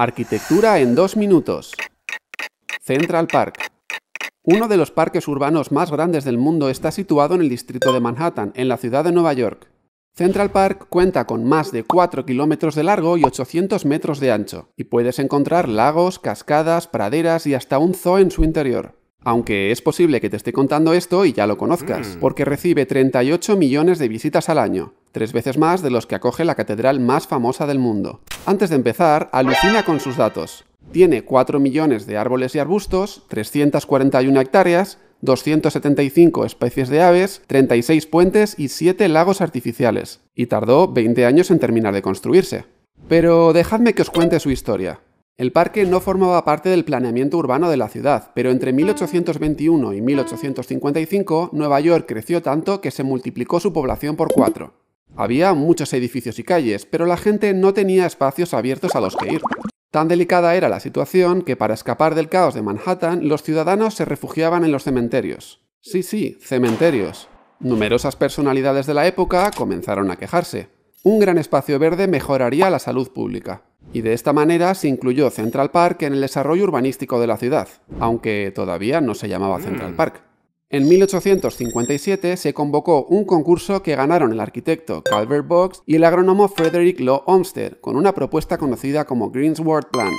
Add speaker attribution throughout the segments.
Speaker 1: Arquitectura en dos minutos. Central Park. Uno de los parques urbanos más grandes del mundo está situado en el distrito de Manhattan, en la ciudad de Nueva York. Central Park cuenta con más de 4 kilómetros de largo y 800 metros de ancho, y puedes encontrar lagos, cascadas, praderas y hasta un zoo en su interior. Aunque es posible que te esté contando esto y ya lo conozcas, mm. porque recibe 38 millones de visitas al año, tres veces más de los que acoge la catedral más famosa del mundo. Antes de empezar, alucina con sus datos. Tiene 4 millones de árboles y arbustos, 341 hectáreas, 275 especies de aves, 36 puentes y 7 lagos artificiales, y tardó 20 años en terminar de construirse. Pero dejadme que os cuente su historia. El parque no formaba parte del planeamiento urbano de la ciudad, pero entre 1821 y 1855 Nueva York creció tanto que se multiplicó su población por cuatro. Había muchos edificios y calles, pero la gente no tenía espacios abiertos a los que ir. Tan delicada era la situación que para escapar del caos de Manhattan los ciudadanos se refugiaban en los cementerios. Sí, sí, cementerios. Numerosas personalidades de la época comenzaron a quejarse. Un gran espacio verde mejoraría la salud pública. Y de esta manera se incluyó Central Park en el desarrollo urbanístico de la ciudad, aunque todavía no se llamaba Central mm. Park. En 1857 se convocó un concurso que ganaron el arquitecto Calvert Box y el agrónomo Frederick Law Olmsted con una propuesta conocida como Greensward Plan.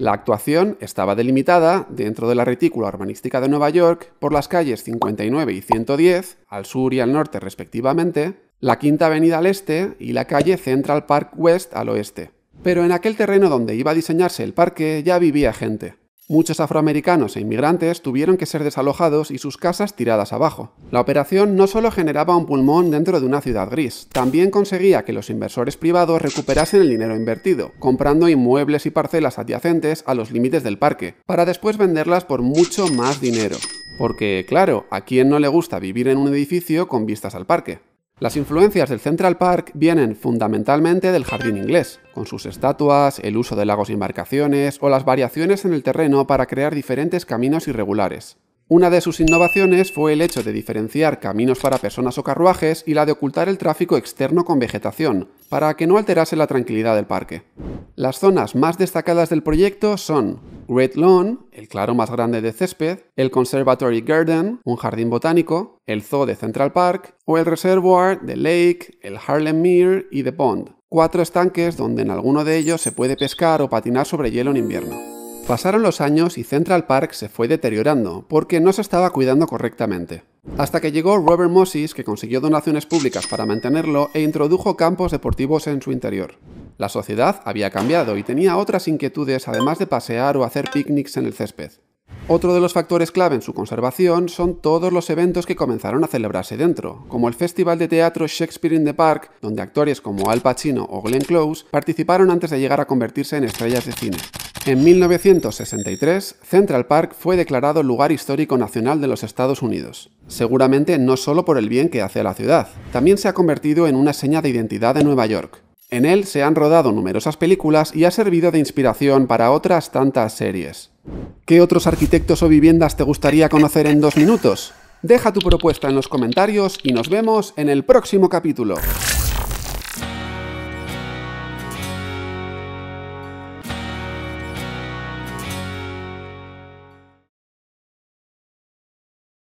Speaker 1: La actuación estaba delimitada, dentro de la retícula urbanística de Nueva York, por las calles 59 y 110, al sur y al norte respectivamente, la Quinta Avenida al este y la calle Central Park West al oeste. Pero en aquel terreno donde iba a diseñarse el parque ya vivía gente. Muchos afroamericanos e inmigrantes tuvieron que ser desalojados y sus casas tiradas abajo. La operación no solo generaba un pulmón dentro de una ciudad gris, también conseguía que los inversores privados recuperasen el dinero invertido, comprando inmuebles y parcelas adyacentes a los límites del parque, para después venderlas por mucho más dinero. Porque, claro, ¿a quién no le gusta vivir en un edificio con vistas al parque? Las influencias del Central Park vienen fundamentalmente del jardín inglés, con sus estatuas, el uso de lagos y embarcaciones o las variaciones en el terreno para crear diferentes caminos irregulares. Una de sus innovaciones fue el hecho de diferenciar caminos para personas o carruajes y la de ocultar el tráfico externo con vegetación, para que no alterase la tranquilidad del parque. Las zonas más destacadas del proyecto son Great Lawn, el claro más grande de césped, el Conservatory Garden, un jardín botánico, el Zoo de Central Park o el Reservoir, The Lake, el Harlem Meer y The Pond. Cuatro estanques donde en alguno de ellos se puede pescar o patinar sobre hielo en invierno. Pasaron los años y Central Park se fue deteriorando porque no se estaba cuidando correctamente. Hasta que llegó Robert Moses, que consiguió donaciones públicas para mantenerlo e introdujo campos deportivos en su interior. La sociedad había cambiado y tenía otras inquietudes además de pasear o hacer picnics en el césped. Otro de los factores clave en su conservación son todos los eventos que comenzaron a celebrarse dentro, como el Festival de Teatro Shakespeare in the Park, donde actores como Al Pacino o Glenn Close participaron antes de llegar a convertirse en estrellas de cine. En 1963, Central Park fue declarado lugar histórico nacional de los Estados Unidos, seguramente no solo por el bien que hace a la ciudad, también se ha convertido en una seña de identidad de Nueva York. En él se han rodado numerosas películas y ha servido de inspiración para otras tantas series. ¿Qué otros arquitectos o viviendas te gustaría conocer en dos minutos? Deja tu propuesta en los comentarios y nos vemos en el próximo capítulo.